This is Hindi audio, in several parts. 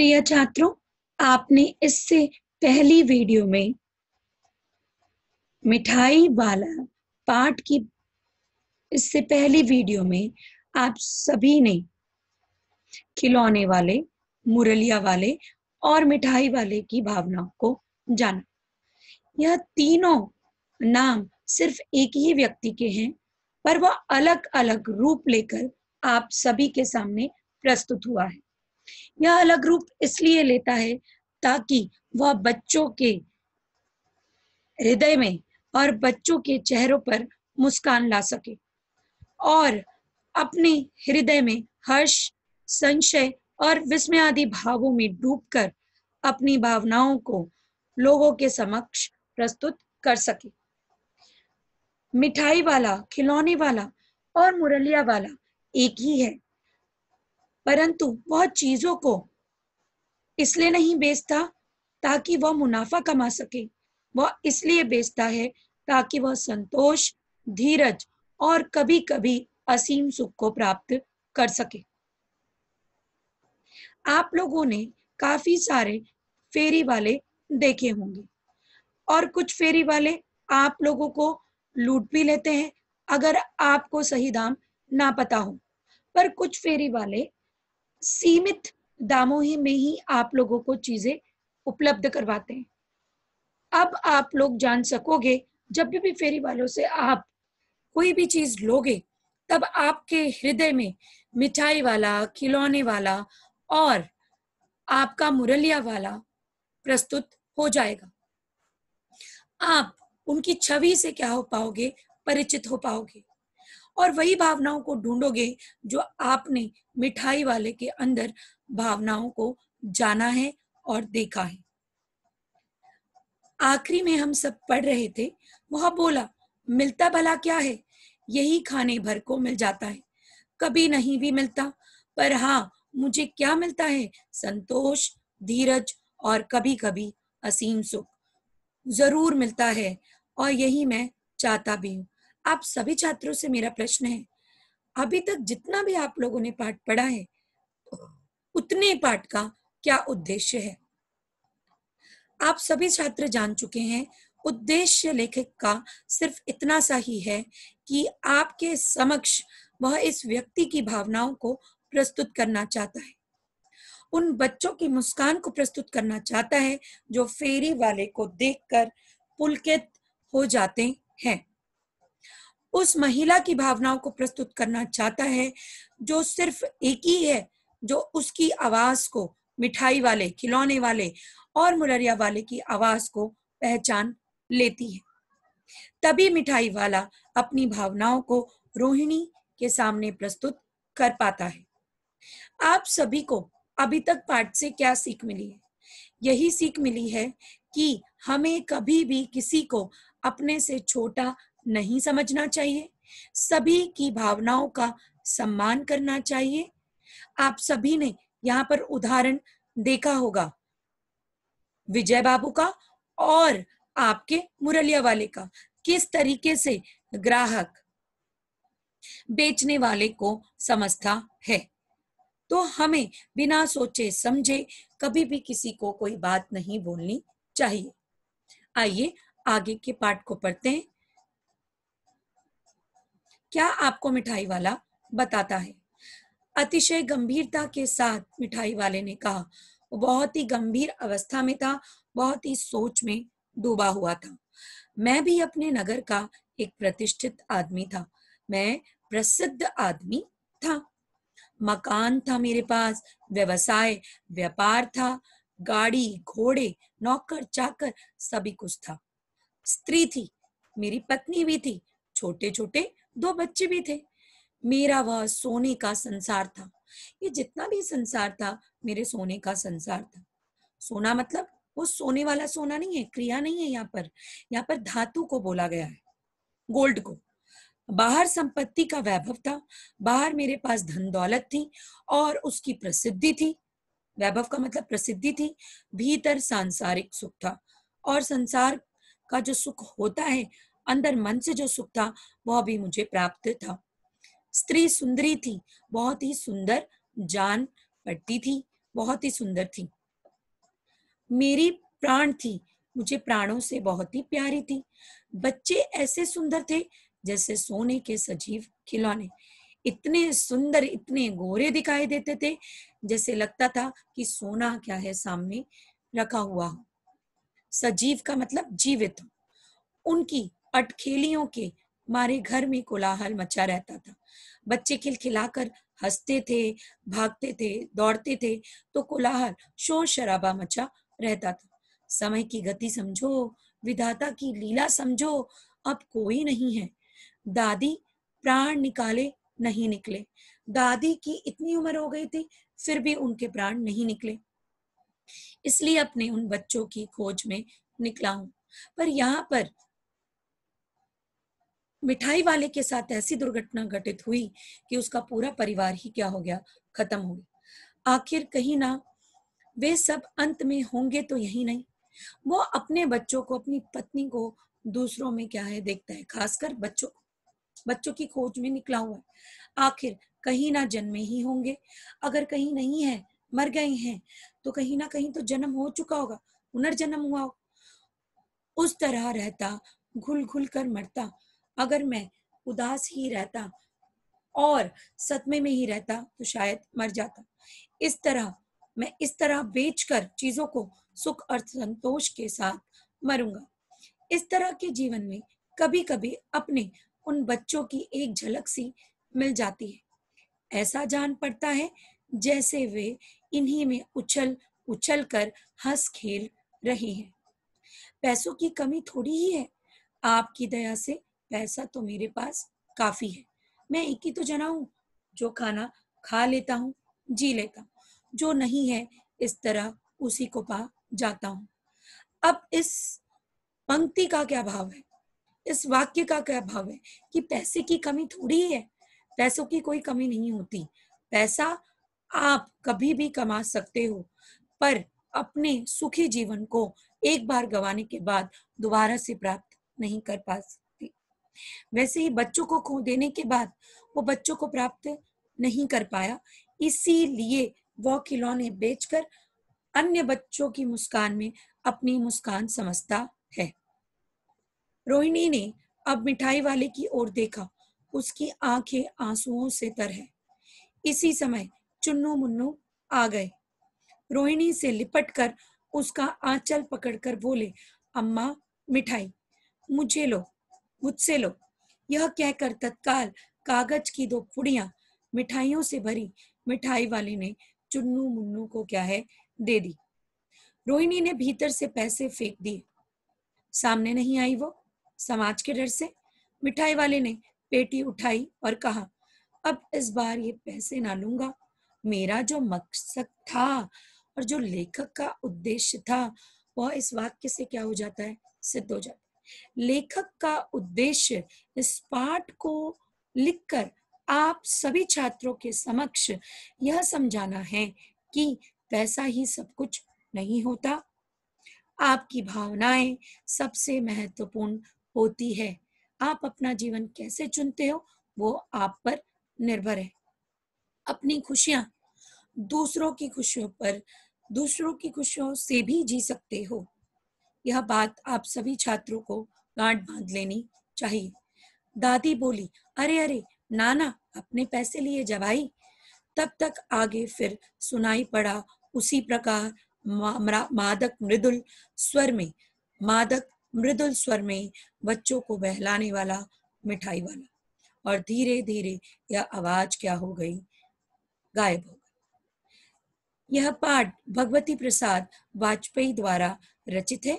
प्रिय छात्रों आपने इससे पहली वीडियो में मिठाई वाला पाठ की इससे पहली वीडियो में आप सभी ने खिलौने वाले मुरलिया वाले और मिठाई वाले की भावनाओं को जाना यह तीनों नाम सिर्फ एक ही व्यक्ति के हैं पर वह अलग अलग रूप लेकर आप सभी के सामने प्रस्तुत हुआ है यह अलग रूप इसलिए लेता है ताकि वह बच्चों के हृदय में और बच्चों के चेहरों पर मुस्कान ला सके और अपने हृदय में हर्ष संशय और विस्मय आदि भावों में डूबकर अपनी भावनाओं को लोगों के समक्ष प्रस्तुत कर सके मिठाई वाला खिलौने वाला और मुरलिया वाला एक ही है परंतु वह चीजों को इसलिए नहीं बेचता ताकि वह मुनाफा कमा सके वह इसलिए बेचता है ताकि वह संतोष धीरज और कभी कभी असीम सुख को प्राप्त कर सके आप लोगों ने काफी सारे फेरी वाले देखे होंगे और कुछ फेरी वाले आप लोगों को लूट भी लेते हैं अगर आपको सही दाम ना पता हो पर कुछ फेरी वाले सीमित दामों ही में ही आप लोगों को चीजें उपलब्ध करवाते हैं अब आप लोग जान सकोगे जब भी, भी फेरी वालों से आप कोई भी चीज लोगे तब आपके हृदय में मिठाई वाला खिलौने वाला और आपका मुरलिया वाला प्रस्तुत हो जाएगा आप उनकी छवि से क्या हो पाओगे परिचित हो पाओगे और वही भावनाओं को ढूंढोगे जो आपने मिठाई वाले के अंदर भावनाओं को जाना है और देखा है आखिरी में हम सब पढ़ रहे थे वह बोला मिलता भला क्या है यही खाने भर को मिल जाता है कभी नहीं भी मिलता पर हाँ मुझे क्या मिलता है संतोष धीरज और कभी कभी असीम सुख जरूर मिलता है और यही मैं चाहता भी हूँ आप सभी छात्रों से मेरा प्रश्न है अभी तक जितना भी आप लोगों ने पाठ पढ़ा है उतने पाठ का क्या उद्देश्य है आप सभी छात्र जान चुके हैं उद्देश्य लेखक का सिर्फ इतना सा ही है कि आपके समक्ष वह इस व्यक्ति की भावनाओं को प्रस्तुत करना चाहता है उन बच्चों की मुस्कान को प्रस्तुत करना चाहता है जो फेरी वाले को देखकर पुलकित हो जाते हैं उस महिला की भावनाओं को प्रस्तुत करना चाहता है जो सिर्फ एक ही है जो उसकी आवाज को मिठाई वाले खिलौने वाले और मुलरिया वाले की आवाज को पहचान लेती है तभी मिठाई वाला अपनी भावनाओं को रोहिणी के सामने प्रस्तुत कर पाता है आप सभी को अभी तक पाठ से क्या सीख मिली है यही सीख मिली है कि हमें कभी भी किसी को अपने से छोटा नहीं समझना चाहिए सभी की भावनाओं का सम्मान करना चाहिए आप सभी ने यहाँ पर उदाहरण देखा होगा विजय बाबू का और आपके मुरलिया वाले का किस तरीके से ग्राहक बेचने वाले को समझता है तो हमें बिना सोचे समझे कभी भी किसी को कोई बात नहीं बोलनी चाहिए आइए आगे के पाठ को पढ़ते हैं क्या आपको मिठाई वाला बताता है अतिशय गंभीरता के साथ मिठाई वाले ने कहा वो बहुत ही गंभीर अवस्था में था बहुत ही सोच में डूबा हुआ था मैं भी अपने नगर का एक प्रतिष्ठित आदमी था मैं प्रसिद्ध आदमी था मकान था मेरे पास व्यवसाय व्यापार था गाड़ी घोड़े नौकर चाकर सभी कुछ था स्त्री थी मेरी पत्नी भी थी छोटे छोटे दो बच्चे भी थे मेरा वह सोने का संसार था ये जितना भी संसार था मेरे सोने का संसार था सोना मतलब वो सोने वाला सोना नहीं है क्रिया नहीं है यहाँ पर यहाँ पर धातु को बोला गया है गोल्ड को बाहर संपत्ति का वैभव था बाहर मेरे पास धन दौलत थी और उसकी प्रसिद्धि थी वैभव का मतलब प्रसिद्धि थी भीतर सांसारिक सुख था और संसार का जो सुख होता है अंदर मन से जो सुख था वह भी मुझे प्राप्त था स्त्री सुंदरी थी बहुत ही सुंदर जान पड़ती थी बहुत ही सुंदर थी मेरी प्राण थी मुझे प्राणों से बहुत ही प्यारी थी बच्चे ऐसे सुंदर थे जैसे सोने के सजीव खिलौने इतने सुंदर इतने गोरे दिखाई देते थे जैसे लगता था कि सोना क्या है सामने रखा हुआ सजीव का मतलब जीवित उनकी अटखेलियों के मारे घर में कोलाहल मचा रहता था बच्चे खिलखिलाकर हंसते थे भागते थे दौड़ते थे तो कोलाहल शोर शराबा मचा रहता था समय की गति समझो विधाता की लीला समझो अब कोई नहीं है दादी प्राण निकाले नहीं निकले दादी की इतनी उम्र हो गई थी फिर भी उनके प्राण नहीं निकले इसलिए अपने उन बच्चों की खोज में निकला हूं पर यहाँ पर मिठाई वाले के साथ ऐसी दुर्घटना घटित हुई कि उसका पूरा परिवार ही क्या हो गया खत्म हो गया आखिर कहीं ना वे सब अंत में होंगे तो यही नहीं वो अपने बच्चों को अपनी पत्नी को दूसरों में क्या है देखता है खासकर बच्चों बच्चों की खोज में निकला हुआ है आखिर कहीं ना जन्मे ही होंगे अगर कहीं नहीं है मर गए हैं तो कहीं ना कहीं तो जन्म हो चुका होगा पुनर्जन्म हुआ हो उस तरह रहता घुल घुल कर मरता अगर मैं उदास ही रहता और सतमे में ही रहता तो शायद मर जाता इस तरह मैं इस तरह बेचकर चीजों को सुख अर्थ संतोष के साथ मरूंगा इस तरह के जीवन में कभी कभी अपने उन बच्चों की एक झलक सी मिल जाती है ऐसा जान पड़ता है जैसे वे इन्हीं में उछल उछल कर हंस खेल रहे हैं पैसों की कमी थोड़ी ही है आपकी दया से पैसा तो मेरे पास काफी है मैं एक ही तो जना हूँ जो खाना खा लेता हूँ जी लेता हूँ जो नहीं है इस तरह उसी को पा जाता हूँ अब इस पंक्ति का क्या भाव है इस वाक्य का क्या भाव है कि पैसे की कमी थोड़ी है पैसों की कोई कमी नहीं होती पैसा आप कभी भी कमा सकते हो पर अपने सुखी जीवन को एक बार गवाने के बाद दोबारा से प्राप्त नहीं कर पा वैसे ही बच्चों को खो देने के बाद वो बच्चों को प्राप्त नहीं कर पाया इसीलिए वह खिलौने बेचकर अन्य बच्चों की मुस्कान में अपनी मुस्कान समझता है रोहिणी ने अब मिठाई वाले की ओर देखा उसकी आंखें आंसुओं से तर है इसी समय चुन्नू मुन्नू आ गए रोहिणी से लिपट कर उसका आंचल पकड़कर बोले अम्मा मिठाई मुझे लो मुझसे लो यह कहकर तत्काल कागज की दो पुड़िया मिठाइयों से भरी मिठाई वाली ने चुन्नू मुन्नू को क्या है दे दी रोहिणी ने भीतर से पैसे फेंक दिए सामने नहीं आई वो समाज के डर से मिठाई वाले ने पेटी उठाई और कहा अब इस बार ये पैसे ना लूंगा मेरा जो मकसद था और जो लेखक का उद्देश्य था वह इस वाक्य से क्या हो जाता है सिद्ध हो जाता है लेखक का उद्देश्य इस पाठ को लिखकर आप सभी छात्रों के समक्ष यह समझाना है कि पैसा ही सब कुछ नहीं होता आपकी भावनाएं सबसे महत्वपूर्ण होती है आप अपना जीवन कैसे चुनते हो वो आप पर निर्भर है अपनी खुशियां दूसरों की खुशियों पर दूसरों की खुशियों से भी जी सकते हो यह बात आप सभी छात्रों को गांठ बांध लेनी चाहिए दादी बोली अरे अरे नाना अपने पैसे लिए जवाई तब तक आगे फिर सुनाई पड़ा उसी प्रकार मादक मृदुल स्वर में मादक मृदुल स्वर में बच्चों को बहलाने वाला मिठाई वाला और धीरे धीरे यह आवाज क्या हो गई गायब हो गई यह पाठ भगवती प्रसाद वाजपेयी द्वारा रचित है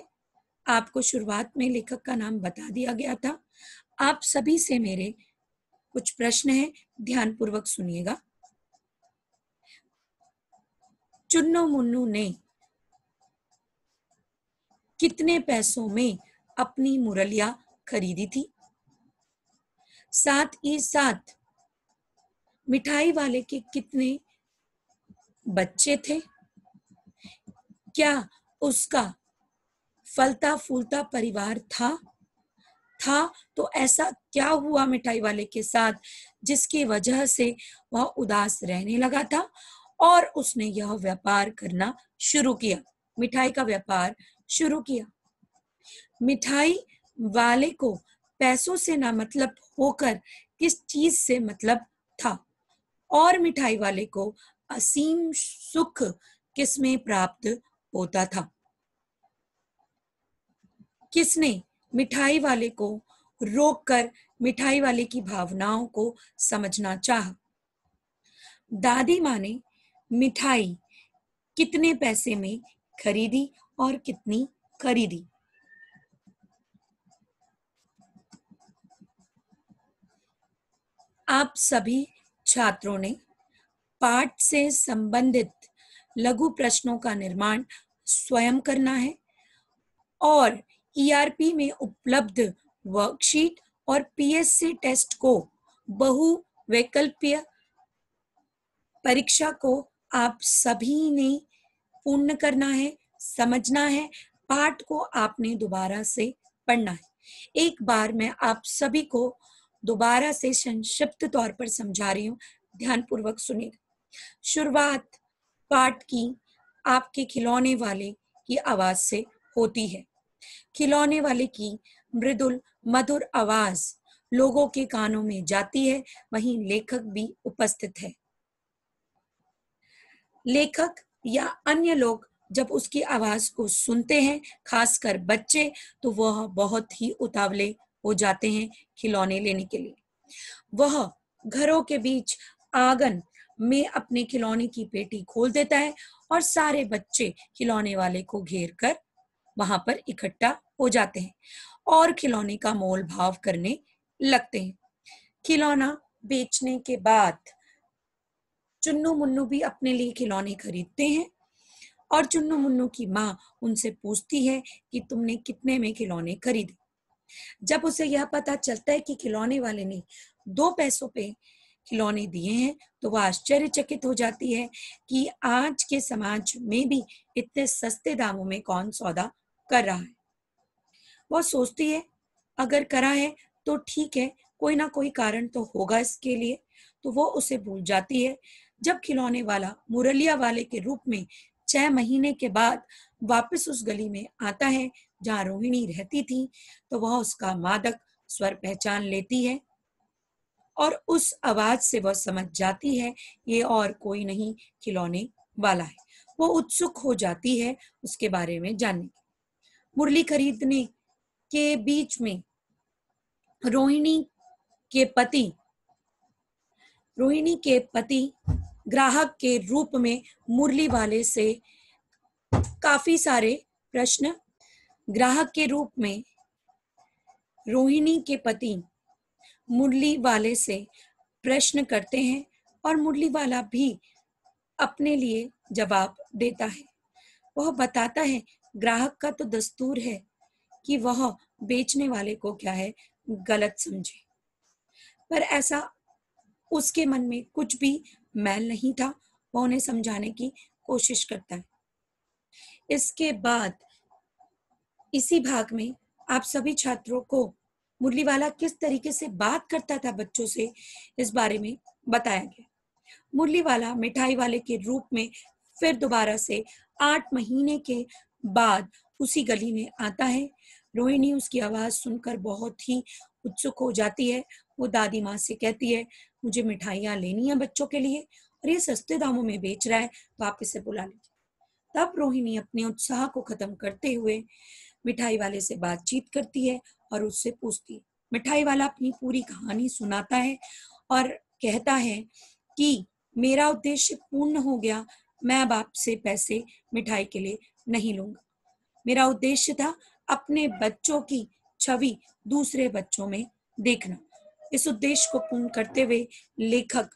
आपको शुरुआत में लेखक का नाम बता दिया गया था आप सभी से मेरे कुछ प्रश्न हैं ध्यानपूर्वक सुनिएगा चुन्नो मुन्नु ने कितने पैसों में अपनी मुरलिया खरीदी थी साथ ही साथ मिठाई वाले के कितने बच्चे थे क्या उसका फलता फूलता परिवार था था तो ऐसा क्या हुआ मिठाई वाले के साथ जिसकी वजह से वह उदास रहने लगा था और उसने यह व्यापार करना शुरू किया मिठाई का व्यापार शुरू किया मिठाई वाले को पैसों से ना मतलब होकर किस चीज से मतलब था और मिठाई वाले को असीम सुख किसमें प्राप्त होता था किसने मिठाई वाले को रोककर मिठाई वाले की भावनाओं को समझना चाह दादी माँ ने मिठाई कितने पैसे में खरीदी और कितनी खरीदी आप सभी छात्रों ने पाठ से संबंधित लघु प्रश्नों का निर्माण स्वयं करना है और ईआरपी e में उपलब्ध वर्कशीट और पीएससी टेस्ट को बहु वैकल्पीय परीक्षा को आप सभी ने पूर्ण करना है समझना है पाठ को आपने दोबारा से पढ़ना है एक बार मैं आप सभी को दोबारा से संक्षिप्त तौर पर समझा रही हूँ ध्यानपूर्वक सुनेगा शुरुआत पाठ की आपके खिलौने वाले की आवाज से होती है खिलौने वाले की मृदुल मधुर आवाज लोगों के कानों में जाती है वहीं लेखक भी उपस्थित है लेखक या अन्य लोग जब उसकी आवाज को सुनते हैं खासकर बच्चे तो वह बहुत ही उतावले हो जाते हैं खिलौने लेने के लिए वह घरों के बीच आंगन में अपने खिलौने की पेटी खोल देता है और सारे बच्चे खिलौने वाले को घेर कर वहां पर इकट्ठा हो जाते हैं और खिलौने का मोल भाव करने लगते हैं खिलौना बेचने के बाद चुन्नू मुन्नू भी अपने लिए खिलौने खरीदते हैं और चुन्नू मुन्नू की माँ उनसे पूछती है कि तुमने कितने में खिलौने खरीदे जब उसे यह पता चलता है कि खिलौने वाले ने दो पैसों पे खिलौने दिए हैं तो वह आश्चर्यचकित हो जाती है कि आज के समाज में भी इतने सस्ते दामों में कौन सौदा कर रहा है वह सोचती है अगर करा है तो ठीक है कोई ना कोई कारण तो होगा इसके लिए तो वो उसे भूल जाती है जब खिलौने वाला मुरलिया वाले के रूप में छह महीने के बाद वापस उस गली में आता है जहाँ रोहिणी रहती थी तो वह उसका मादक स्वर पहचान लेती है और उस आवाज से वह समझ जाती है ये और कोई नहीं खिलौने वाला है वो उत्सुक हो जाती है उसके बारे में जानने की मुरली खरीदने के बीच में रोहिणी के पति रोहिणी के पति ग्राहक के रूप में मुरली वाले से काफी सारे प्रश्न ग्राहक के रूप में रोहिणी के पति मुरली वाले से प्रश्न करते हैं और मुरली वाला भी अपने लिए जवाब देता है वह बताता है ग्राहक का तो दस्तूर है कि वह बेचने वाले को क्या है गलत समझे पर ऐसा उसके मन में कुछ भी मैल नहीं था वह उन्हें समझाने की कोशिश करता है इसके बाद इसी भाग में आप सभी छात्रों को मुरलीवाला किस तरीके से बात करता था बच्चों से इस बारे में बताया गया मुरलीवाला मिठाई वाले के रूप में फिर दोबारा से आठ महीने के बाद उसी गली में आता है रोहिणी उसकी आवाज़ सुनकर बहुत ही उत्सुक हो जाती है वो दादी माँ से कहती है मुझे मिठाइयाँ लेनी है बच्चों के लिए और ये सस्ते दामों में बेच रहा है तो से बुला लीजिए तब रोहिणी अपने उत्साह को खत्म करते हुए मिठाई वाले से बातचीत करती है और उससे पूछती है मिठाई वाला अपनी पूरी कहानी सुनाता है और कहता है कि मेरा उद्देश्य पूर्ण हो गया मैं अब आपसे पैसे मिठाई के लिए नहीं लूंगा मेरा उद्देश्य था अपने बच्चों की छवि दूसरे बच्चों में देखना इस उद्देश्य को पूर्ण करते हुए लेखक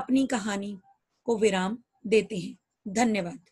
अपनी कहानी को विराम देते हैं धन्यवाद